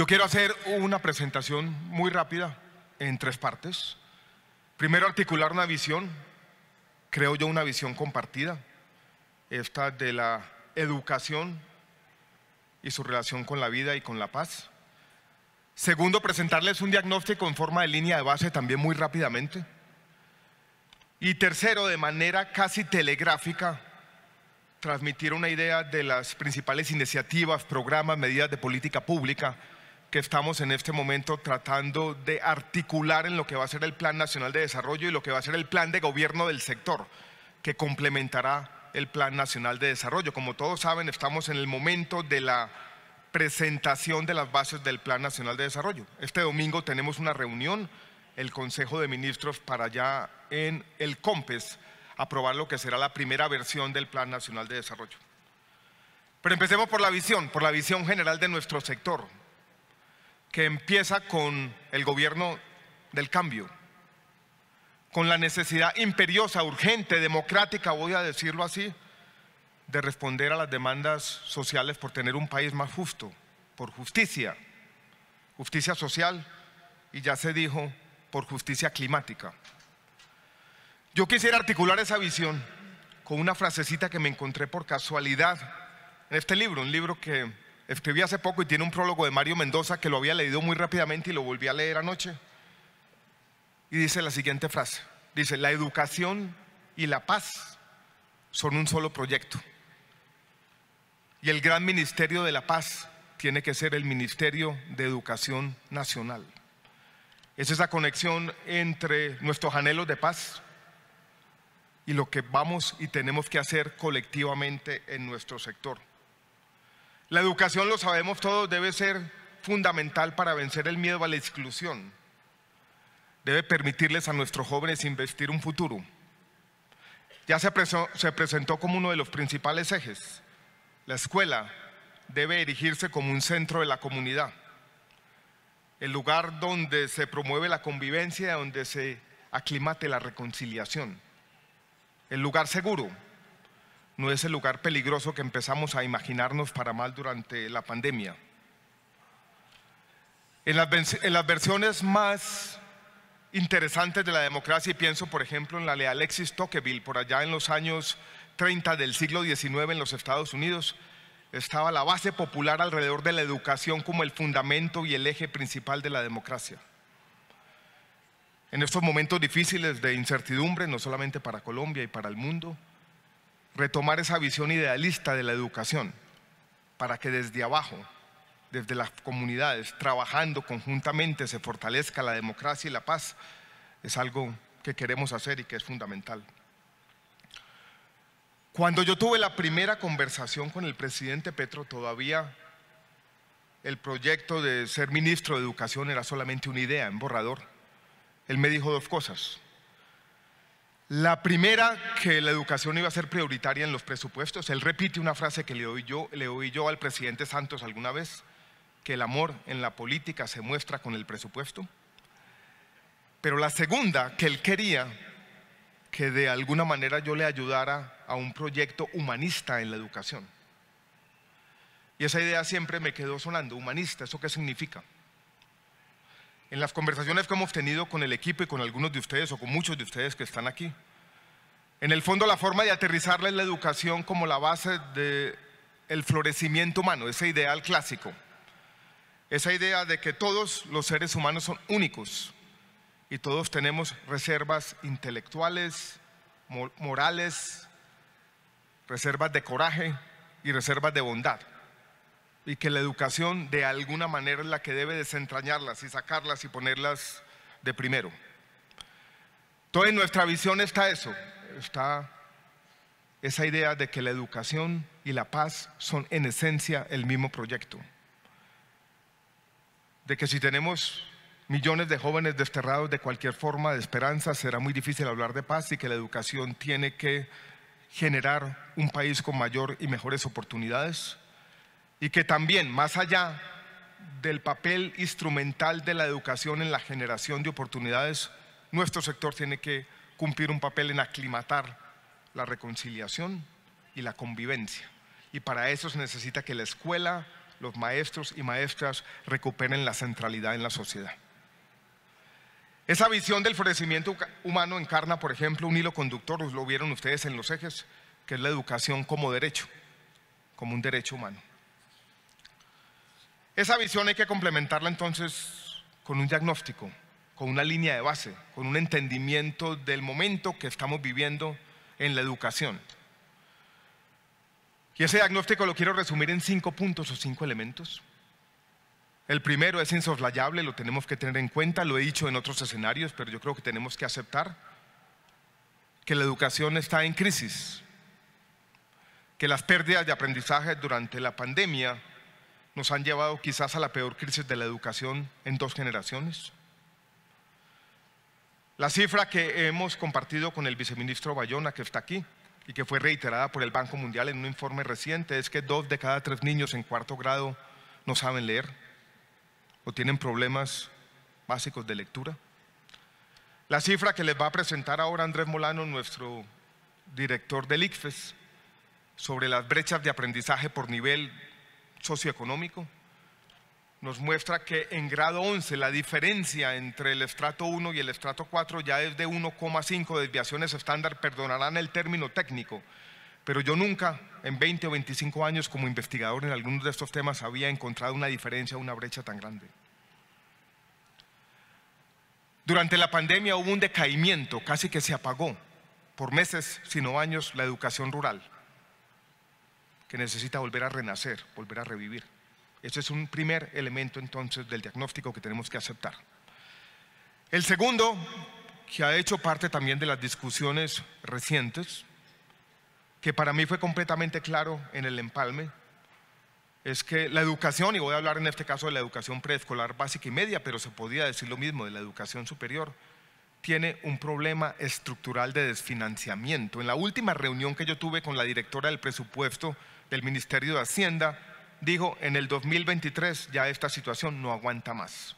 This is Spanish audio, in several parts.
Yo quiero hacer una presentación muy rápida en tres partes. Primero, articular una visión, creo yo una visión compartida, esta de la educación y su relación con la vida y con la paz. Segundo, presentarles un diagnóstico en forma de línea de base también muy rápidamente. Y tercero, de manera casi telegráfica, transmitir una idea de las principales iniciativas, programas, medidas de política pública que estamos en este momento tratando de articular en lo que va a ser el Plan Nacional de Desarrollo y lo que va a ser el plan de gobierno del sector, que complementará el Plan Nacional de Desarrollo. Como todos saben, estamos en el momento de la presentación de las bases del Plan Nacional de Desarrollo. Este domingo tenemos una reunión, el Consejo de Ministros para allá en el COMPES, aprobar lo que será la primera versión del Plan Nacional de Desarrollo. Pero empecemos por la visión, por la visión general de nuestro sector que empieza con el gobierno del cambio, con la necesidad imperiosa, urgente, democrática, voy a decirlo así, de responder a las demandas sociales por tener un país más justo, por justicia, justicia social y ya se dijo, por justicia climática. Yo quisiera articular esa visión con una frasecita que me encontré por casualidad en este libro, un libro que Escribí hace poco y tiene un prólogo de Mario Mendoza que lo había leído muy rápidamente y lo volví a leer anoche. Y dice la siguiente frase. Dice, la educación y la paz son un solo proyecto. Y el gran ministerio de la paz tiene que ser el Ministerio de Educación Nacional. Es esa conexión entre nuestros anhelos de paz y lo que vamos y tenemos que hacer colectivamente en nuestro sector. La educación, lo sabemos todos, debe ser fundamental para vencer el miedo a la exclusión. Debe permitirles a nuestros jóvenes investir un futuro. Ya se, presentó como uno de los principales ejes. La escuela debe erigirse como un centro de la comunidad, el lugar donde se promueve la convivencia, donde se aclimate la reconciliación, el lugar seguro no es el lugar peligroso que empezamos a imaginarnos para mal durante la pandemia. En las, versiones más interesantes de la democracia, y pienso por ejemplo en la de Alexis Tocqueville, por allá en los años 30 del siglo XIX en los Estados Unidos, estaba la base popular alrededor de la educación como el fundamento y el eje principal de la democracia. En estos momentos difíciles de incertidumbre, no solamente para Colombia y para el mundo, retomar esa visión idealista de la educación para que desde abajo, desde las comunidades, trabajando conjuntamente, se fortalezca la democracia y la paz, es algo que queremos hacer y que es fundamental. Cuando yo tuve la primera conversación con el presidente Petro, todavía el proyecto de ser ministro de Educación era solamente una idea, un borrador. Él me dijo dos cosas. La primera, que la educación iba a ser prioritaria en los presupuestos. Él repite una frase que le oí yo, al presidente Santos alguna vez, que el amor en la política se muestra con el presupuesto. Pero la segunda, que él quería que de alguna manera yo le ayudara a un proyecto humanista en la educación. Y esa idea siempre me quedó sonando, humanista, ¿eso qué significa? en las conversaciones que hemos tenido con el equipo y con algunos de ustedes o con muchos de ustedes que están aquí. En el fondo la forma de aterrizarla es la educación como la base del florecimiento humano, ese ideal clásico. Esa idea de que todos los seres humanos son únicos y todos tenemos reservas intelectuales, morales, reservas de coraje y reservas de bondad y que la educación de alguna manera es la que debe desentrañarlas y sacarlas y ponerlas de primero. Entonces nuestra visión está eso, está esa idea de que la educación y la paz son en esencia el mismo proyecto. De que si tenemos millones de jóvenes desterrados de cualquier forma de esperanza, será muy difícil hablar de paz y que la educación tiene que generar un país con mayor y mejores oportunidades y que también, más allá del papel instrumental de la educación en la generación de oportunidades, nuestro sector tiene que cumplir un papel en aclimatar la reconciliación y la convivencia. Y para eso se necesita que la escuela, los maestros y maestras recuperen la centralidad en la sociedad. Esa visión del florecimiento humano encarna, por ejemplo, un hilo conductor, lo vieron ustedes en los ejes, que es la educación como derecho, como un derecho humano. Esa visión hay que complementarla entonces con un diagnóstico, con una línea de base, con un entendimiento del momento que estamos viviendo en la educación. Y ese diagnóstico lo quiero resumir en cinco puntos o cinco elementos. El primero es insoslayable, lo tenemos que tener en cuenta, lo he dicho en otros escenarios, pero yo creo que tenemos que aceptar que la educación está en crisis, que las pérdidas de aprendizaje durante la pandemia nos han llevado quizás a la peor crisis de la educación en dos generaciones. La cifra que hemos compartido con el viceministro Bayona, que está aquí, y que fue reiterada por el Banco Mundial en un informe reciente, es que dos de cada tres niños en cuarto grado no saben leer o tienen problemas básicos de lectura. La cifra que les va a presentar ahora Andrés Molano, nuestro director del ICFES, sobre las brechas de aprendizaje por nivel socioeconómico, nos muestra que en grado 11 la diferencia entre el estrato 1 y el estrato 4 ya es de 1,5 desviaciones estándar, perdonarán el término técnico, pero yo nunca en 20 o 25 años como investigador en algunos de estos temas había encontrado una diferencia, una brecha tan grande. Durante la pandemia hubo un decaimiento, casi que se apagó por meses, sino años, la educación rural que necesita volver a renacer, volver a revivir. Ese es un primer elemento entonces del diagnóstico que tenemos que aceptar. El segundo, que ha hecho parte también de las discusiones recientes, que para mí fue completamente claro en el empalme, es que la educación, y voy a hablar en este caso de la educación preescolar básica y media, pero se podía decir lo mismo de la educación superior, tiene un problema estructural de desfinanciamiento. En la última reunión que yo tuve con la directora del presupuesto del Ministerio de Hacienda, dijo, en el 2023 ya esta situación no aguanta más.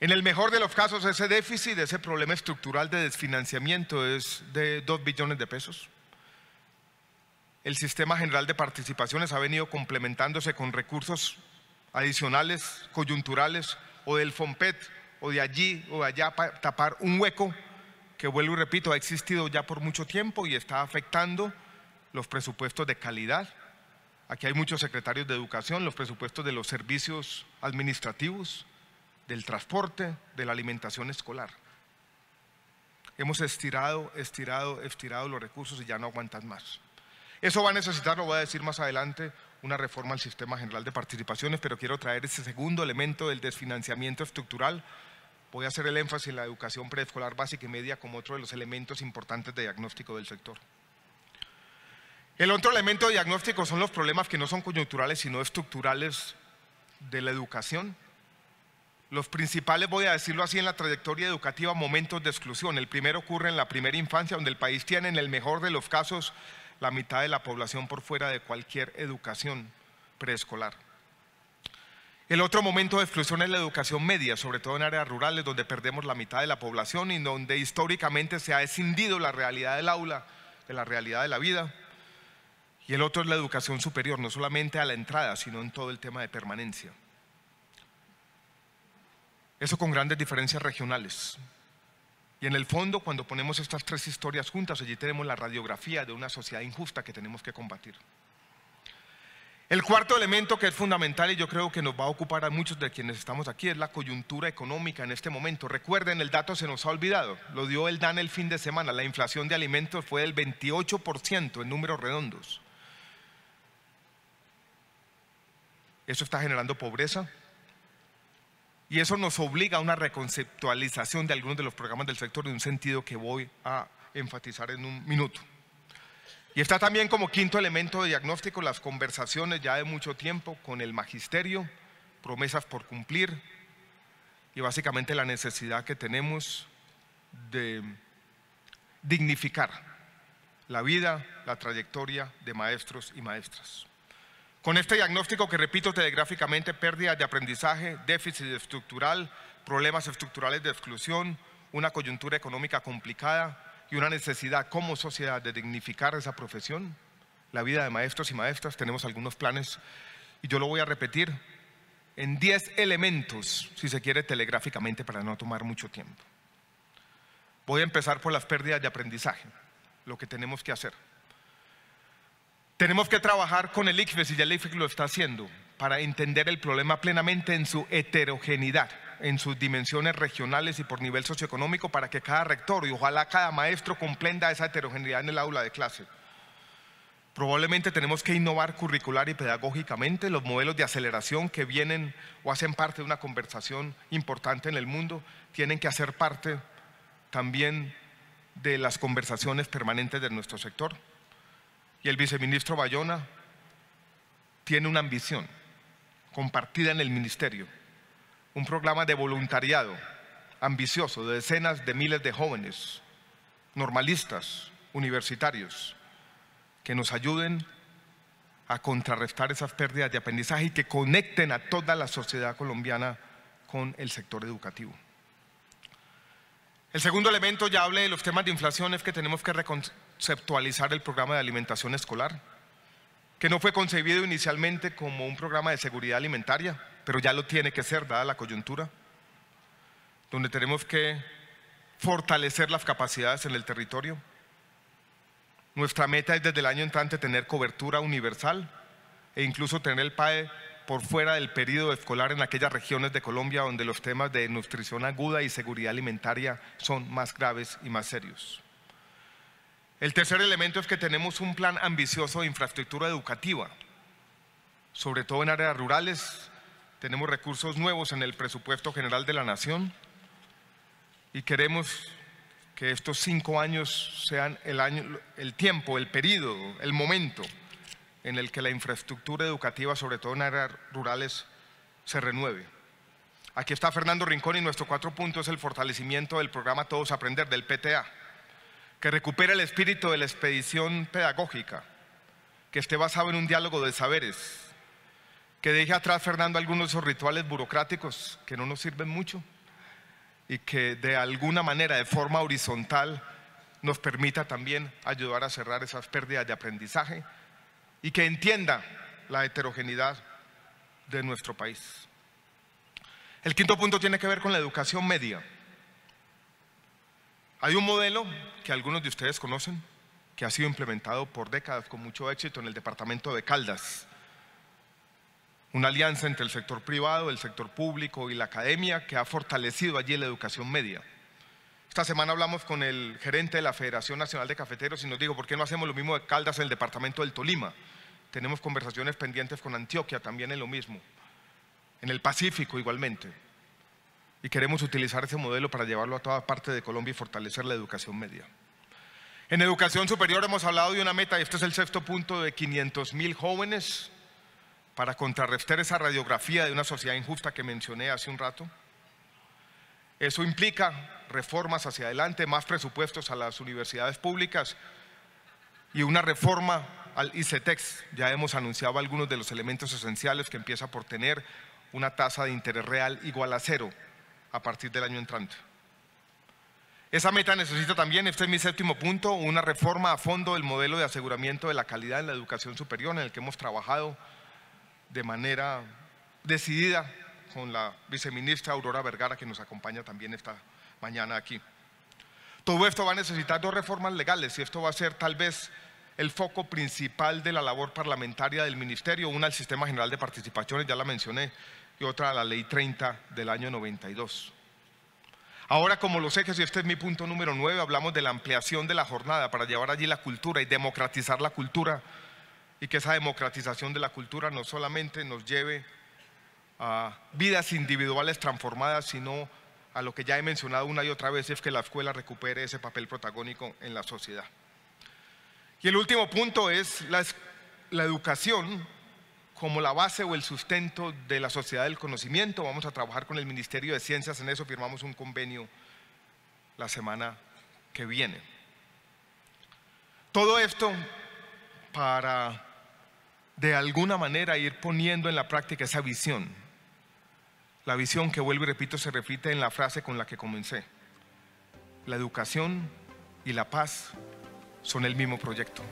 En el mejor de los casos, ese déficit, ese problema estructural de desfinanciamiento es de 2 billones de pesos. El sistema general de participaciones ha venido complementándose con recursos adicionales, coyunturales, o del FOMPET, o de allí o de allá para tapar un hueco que, vuelvo y repito, ha existido ya por mucho tiempo y está afectando los presupuestos de calidad. Aquí hay muchos secretarios de educación, los presupuestos de los servicios administrativos, del transporte, de la alimentación escolar. Hemos estirado, estirado, estirado los recursos y ya no aguantan más. Eso va a necesitar, lo voy a decir más adelante, una reforma al sistema general de participaciones, pero quiero traer ese segundo elemento del desfinanciamiento estructural. Voy a hacer el énfasis en la educación preescolar básica y media como otro de los elementos importantes de diagnóstico del sector. El otro elemento diagnóstico son los problemas que no son coyunturales, sino estructurales de la educación. Los principales, voy a decirlo así, en la trayectoria educativa, momentos de exclusión. El primero ocurre en la primera infancia, donde el país tiene, en el mejor de los casos, la mitad de la población por fuera de cualquier educación preescolar. El otro momento de exclusión es la educación media, sobre todo en áreas rurales, donde perdemos la mitad de la población y donde históricamente se ha escindido la realidad del aula, de la realidad de la vida. Y el otro es la educación superior, no solamente a la entrada, sino en todo el tema de permanencia. Eso con grandes diferencias regionales. Y en el fondo, cuando ponemos estas tres historias juntas, allí tenemos la radiografía de una sociedad injusta que tenemos que combatir. El cuarto elemento que es fundamental y yo creo que nos va a ocupar a muchos de quienes estamos aquí es la coyuntura económica en este momento. Recuerden, el dato se nos ha olvidado, lo dio el DAN el fin de semana, la inflación de alimentos fue del 28% en números redondos. Eso está generando pobreza. Y eso nos obliga a una reconceptualización de algunos de los programas del sector en un sentido que voy a enfatizar en un minuto. Y está también como quinto elemento de diagnóstico las conversaciones ya de mucho tiempo con el magisterio, promesas por cumplir y básicamente la necesidad que tenemos de dignificar la vida, la trayectoria de maestros y maestras. Con este diagnóstico que repito telegráficamente, pérdida de aprendizaje, déficit estructural, problemas estructurales de exclusión, una coyuntura económica complicada y una necesidad como sociedad de dignificar esa profesión, la vida de maestros y maestras, tenemos algunos planes y yo lo voy a repetir en 10 elementos, si se quiere telegráficamente para no tomar mucho tiempo. Voy a empezar por las pérdidas de aprendizaje, lo que tenemos que hacer. Tenemos que trabajar con el ICFES y ya el ICFES lo está haciendo para entender el problema plenamente en su heterogeneidad, en sus dimensiones regionales y por nivel socioeconómico para que cada rector y ojalá cada maestro comprenda esa heterogeneidad en el aula de clase. Probablemente tenemos que innovar curricular y pedagógicamente los modelos de aceleración que vienen o hacen parte de una conversación importante en el mundo, tienen que hacer parte también de las conversaciones permanentes de nuestro sector y el viceministro Bayona tiene una ambición compartida en el ministerio, un programa de voluntariado ambicioso de decenas de miles de jóvenes, normalistas, universitarios, que nos ayuden a contrarrestar esas pérdidas de aprendizaje y que conecten a toda la sociedad colombiana con el sector educativo. El segundo elemento, ya hablé de los temas de inflación, es que tenemos que reconceptualizar el programa de alimentación escolar, que no fue concebido inicialmente como un programa de seguridad alimentaria, pero ya lo tiene que ser, dada la coyuntura, donde tenemos que fortalecer las capacidades en el territorio. Nuestra meta es desde el año entrante tener cobertura universal e incluso tener el PAE por fuera del periodo escolar en aquellas regiones de Colombia donde los temas de nutrición aguda y seguridad alimentaria son más graves y más serios. El tercer elemento es que tenemos un plan ambicioso de infraestructura educativa, sobre todo en áreas rurales. Tenemos recursos nuevos en el presupuesto general de la Nación y queremos que estos cinco años sean el, el tiempo, el periodo, el momento en el que la infraestructura educativa, sobre todo en áreas rurales, se renueve. Aquí está Fernando Rincón y nuestro cuatro punto es el fortalecimiento del programa Todos Aprender, del PTA, que recupere el espíritu de la expedición pedagógica, que esté basado en un diálogo de saberes, que deje atrás, Fernando, algunos de esos rituales burocráticos que no nos sirven mucho y que de alguna manera, de forma horizontal, nos permita también ayudar a cerrar esas pérdidas de aprendizaje y que entienda la heterogeneidad de nuestro país. El quinto punto tiene que ver con la educación media. Hay un modelo que algunos de ustedes conocen, que ha sido implementado por décadas con mucho éxito en el departamento de Caldas. Una alianza entre el sector privado, el sector público y la academia que ha fortalecido allí la educación media. Esta semana hablamos con el gerente de la Federación Nacional de Cafeteros y nos dijo, ¿por qué no hacemos lo mismo de Caldas en el departamento del Tolima? Tenemos conversaciones pendientes con Antioquia también en lo mismo, en el Pacífico igualmente. Y queremos utilizar ese modelo para llevarlo a toda parte de Colombia y fortalecer la educación media. En educación superior hemos hablado de una meta, y este es el sexto punto, de 500 mil jóvenes para contrarrestar esa radiografía de una sociedad injusta que mencioné hace un rato. Eso implica reformas hacia adelante, más presupuestos a las universidades públicas y una reforma al ICETEX. Ya hemos anunciado algunos de los elementos esenciales que empieza por tener una tasa de interés real igual a cero a partir del año entrante. Esa meta necesita también, este es mi séptimo punto, una reforma a fondo del modelo de aseguramiento de la calidad en la educación superior en el que hemos trabajado de manera decidida con la viceministra Aurora Vergara que nos acompaña también esta mañana aquí. Todo esto va a necesitar dos reformas legales y esto va a ser tal vez el foco principal de la labor parlamentaria del Ministerio, una al Sistema General de Participaciones, ya la mencioné, y otra a la Ley 30 del año 92. Ahora, como los ejes, si este es mi punto número 9, hablamos de la ampliación de la jornada para llevar allí la cultura y democratizar la cultura, y que esa democratización de la cultura no solamente nos lleve a vidas individuales transformadas, sino a lo que ya he mencionado una y otra vez, es que la escuela recupere ese papel protagónico en la sociedad. Y el último punto es la, educación como la base o el sustento de la sociedad del conocimiento. Vamos a trabajar con el Ministerio de Ciencias en eso, firmamos un convenio la semana que viene. Todo esto para de alguna manera ir poniendo en la práctica esa visión. La visión que vuelvo y repito se repite en la frase con la que comencé. La educación y la paz son el mismo proyecto.